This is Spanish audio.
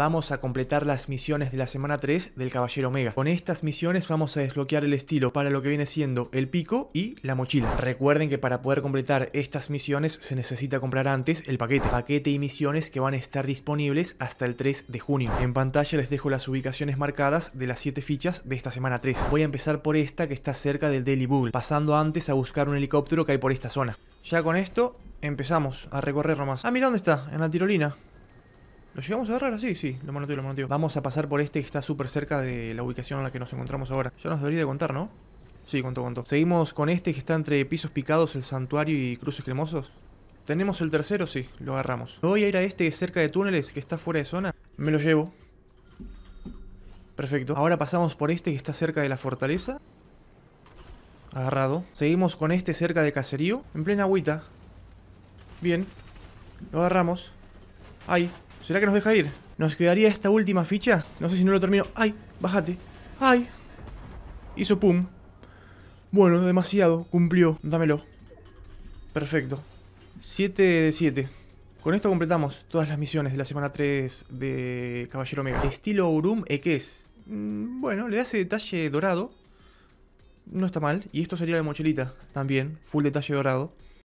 Vamos a completar las misiones de la semana 3 del Caballero Omega. Con estas misiones vamos a desbloquear el estilo para lo que viene siendo el pico y la mochila. Recuerden que para poder completar estas misiones se necesita comprar antes el paquete. Paquete y misiones que van a estar disponibles hasta el 3 de junio. En pantalla les dejo las ubicaciones marcadas de las 7 fichas de esta semana 3. Voy a empezar por esta que está cerca del Daily Bull, pasando antes a buscar un helicóptero que hay por esta zona. Ya con esto empezamos a recorrer nomás. Ah, mira dónde está, en la tirolina. ¿Lo llegamos a agarrar así? Sí, lo manoteo, lo manoteo. Vamos a pasar por este que está súper cerca de la ubicación en la que nos encontramos ahora. Ya nos debería de contar, ¿no? Sí, contó, contó. Seguimos con este que está entre pisos picados, el santuario y cruces cremosos. ¿Tenemos el tercero? Sí, lo agarramos. voy a ir a este cerca de túneles que está fuera de zona. Me lo llevo. Perfecto. Ahora pasamos por este que está cerca de la fortaleza. Agarrado. Seguimos con este cerca de caserío. En plena agüita. Bien. Lo agarramos. Ahí. ¿Será que nos deja ir? Nos quedaría esta última ficha. No sé si no lo termino. ¡Ay! Bájate. ¡Ay! Hizo pum. Bueno, demasiado. Cumplió. Dámelo. Perfecto. 7 de 7. Con esto completamos todas las misiones de la semana 3 de Caballero Omega. Estilo Urum es mm, Bueno, le hace detalle dorado. No está mal. Y esto sería la mochilita también. Full detalle dorado.